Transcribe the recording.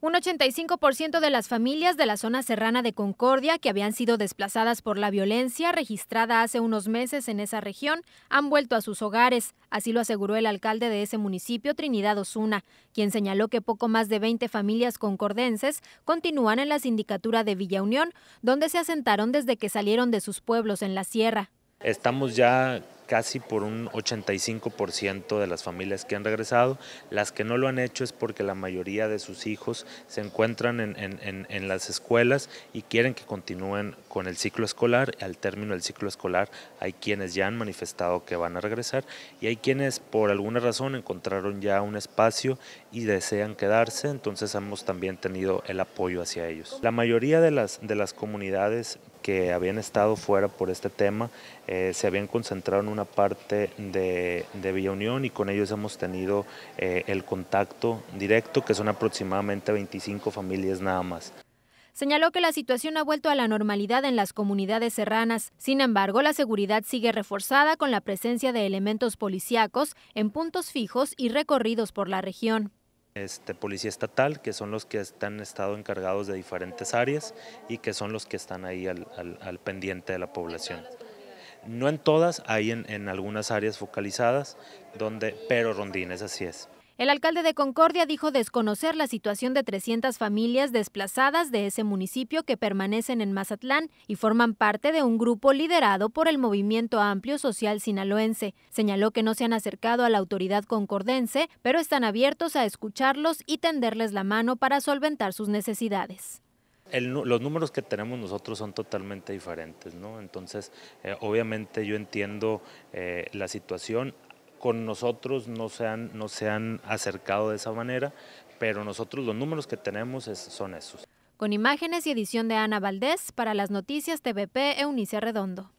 Un 85% de las familias de la zona serrana de Concordia que habían sido desplazadas por la violencia registrada hace unos meses en esa región han vuelto a sus hogares, así lo aseguró el alcalde de ese municipio, Trinidad Osuna, quien señaló que poco más de 20 familias concordenses continúan en la sindicatura de Villa Unión, donde se asentaron desde que salieron de sus pueblos en la sierra. Estamos ya casi por un 85% de las familias que han regresado. Las que no lo han hecho es porque la mayoría de sus hijos se encuentran en, las escuelas y quieren que continúen con el ciclo escolar. Al término del ciclo escolar hay quienes ya han manifestado que van a regresar y hay quienes por alguna razón encontraron ya un espacio y desean quedarse, entonces hemos también tenido el apoyo hacia ellos. La mayoría de las, de las comunidades que habían estado fuera por este tema eh, se habían concentrado en una parte de, Villa Unión y con ellos hemos tenido eh, el contacto directo, que son aproximadamente 25 familias nada más. Señaló que la situación ha vuelto a la normalidad en las comunidades serranas. Sin embargo, la seguridad sigue reforzada con la presencia de elementos policíacos en puntos fijos y recorridos por la región. Este, policía estatal, que son los que están estado encargados de diferentes áreas y que son los que están ahí al, pendiente de la población. No en todas, hay en, algunas áreas focalizadas, donde, pero rondines, así es. El alcalde de Concordia dijo desconocer la situación de 300 familias desplazadas de ese municipio que permanecen en Mazatlán y forman parte de un grupo liderado por el Movimiento Amplio Social Sinaloense. Señaló que no se han acercado a la autoridad concordense, pero están abiertos a escucharlos y tenderles la mano para solventar sus necesidades. los números que tenemos nosotros son totalmente diferentes, ¿no? Entonces, eh, obviamente yo entiendo eh, la situación, con nosotros no se han, no se han acercado de esa manera, pero nosotros los números que tenemos son esos. Con imágenes y edición de Ana Valdés, para las noticias TVP, Eunice Redondo.